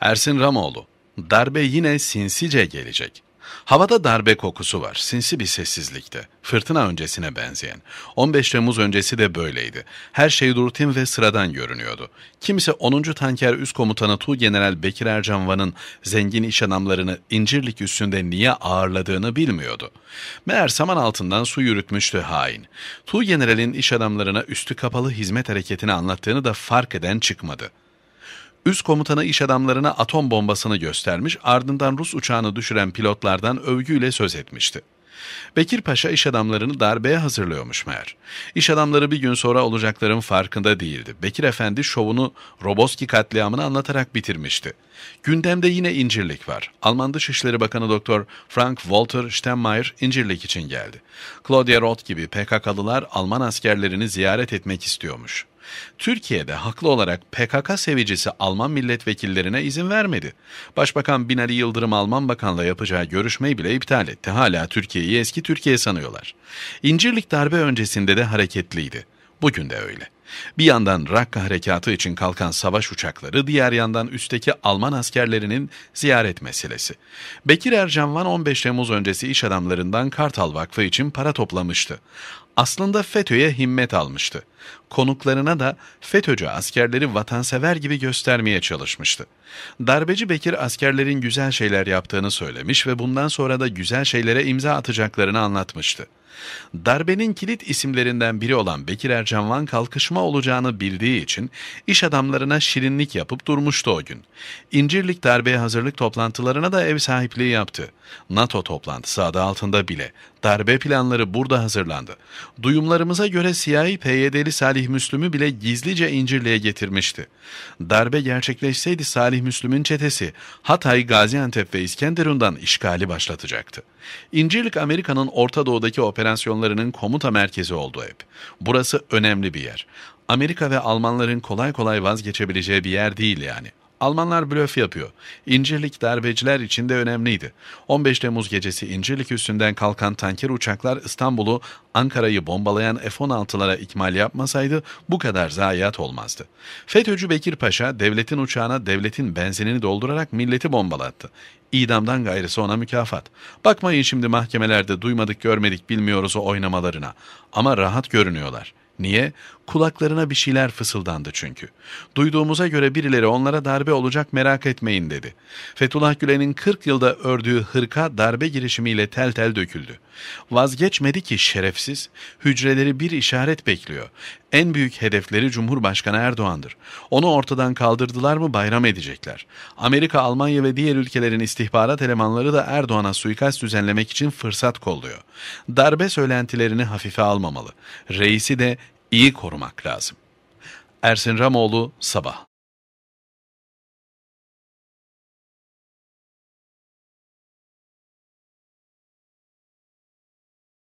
Ersin Ramoğlu, darbe yine sinsice gelecek. Havada darbe kokusu var, sinsi bir sessizlikte. Fırtına öncesine benzeyen. 15 Temmuz öncesi de böyleydi. Her şey rutin ve sıradan görünüyordu. Kimse 10. Tanker Üst Komutanı General Bekir Ercanvan'ın zengin iş adamlarını incirlik üstünde niye ağırladığını bilmiyordu. Meğer saman altından su yürütmüştü hain. General'in iş adamlarına üstü kapalı hizmet hareketini anlattığını da fark eden çıkmadı.'' Üst komutanı iş adamlarına atom bombasını göstermiş, ardından Rus uçağını düşüren pilotlardan övgüyle söz etmişti. Bekir Paşa iş adamlarını darbeye hazırlıyormuş meğer. İş adamları bir gün sonra olacakların farkında değildi. Bekir Efendi şovunu Roboski katliamını anlatarak bitirmişti. Gündemde yine incirlik var. Alman Dışişleri Bakanı Doktor Frank Walter Steinmeier incirlik için geldi. Claudia Roth gibi PKK'lılar Alman askerlerini ziyaret etmek istiyormuş. Türkiye'de haklı olarak PKK sevicisi Alman milletvekillerine izin vermedi. Başbakan Binali Yıldırım Alman Bakan'la yapacağı görüşmeyi bile iptal etti. Hala Türkiye'yi eski Türkiye sanıyorlar. İncirlik darbe öncesinde de hareketliydi. Bugün de öyle. Bir yandan Rakka harekatı için kalkan savaş uçakları, diğer yandan üstteki Alman askerlerinin ziyaret meselesi. Bekir Ercanvan 15 Temmuz öncesi iş adamlarından Kartal Vakfı için para toplamıştı. Aslında FETÖ'ye himmet almıştı. Konuklarına da FETÖ'cü askerleri vatansever gibi göstermeye çalışmıştı. Darbeci Bekir askerlerin güzel şeyler yaptığını söylemiş ve bundan sonra da güzel şeylere imza atacaklarını anlatmıştı. Darbenin kilit isimlerinden biri olan Bekir Ercan Van kalkışma olacağını bildiği için iş adamlarına şirinlik yapıp durmuştu o gün. İncirlik darbeye hazırlık toplantılarına da ev sahipliği yaptı. NATO toplantısı adı altında bile darbe planları burada hazırlandı. Duyumlarımıza göre siyahi PYD'li Salih Müslüm'ü bile gizlice İncirli'ye getirmişti. Darbe gerçekleşseydi Salih Müslüm'ün çetesi Hatay, Gaziantep ve İskenderun'dan işgali başlatacaktı. İncirlik Amerika'nın Orta Doğu'daki operasyonu operasyonlarının komuta merkezi oldu hep. Burası önemli bir yer. Amerika ve Almanların kolay kolay vazgeçebileceği bir yer değil yani. Almanlar blöf yapıyor. İncirlik darbeciler için de önemliydi. 15 Temmuz gecesi İncirlik üstünden kalkan tanker uçaklar İstanbul'u, Ankara'yı bombalayan F-16'lara ikmal yapmasaydı bu kadar zayiat olmazdı. FETÖ'cü Bekir Paşa devletin uçağına devletin benzinini doldurarak milleti bombalattı. İdamdan gayrısı ona mükafat. Bakmayın şimdi mahkemelerde duymadık görmedik bilmiyoruz o oynamalarına. Ama rahat görünüyorlar. Niye? Kulaklarına bir şeyler fısıldandı çünkü. Duyduğumuza göre birileri onlara darbe olacak merak etmeyin dedi. Fethullah Gülen'in 40 yılda ördüğü hırka darbe girişimiyle tel tel döküldü. Vazgeçmedi ki şerefsiz, hücreleri bir işaret bekliyor. En büyük hedefleri Cumhurbaşkanı Erdoğan'dır. Onu ortadan kaldırdılar mı bayram edecekler. Amerika, Almanya ve diğer ülkelerin istihbarat elemanları da Erdoğan'a suikast düzenlemek için fırsat kolluyor. Darbe söylentilerini hafife almamalı. Reisi de iyi korumak lazım. Ersin Ramoğlu Sabah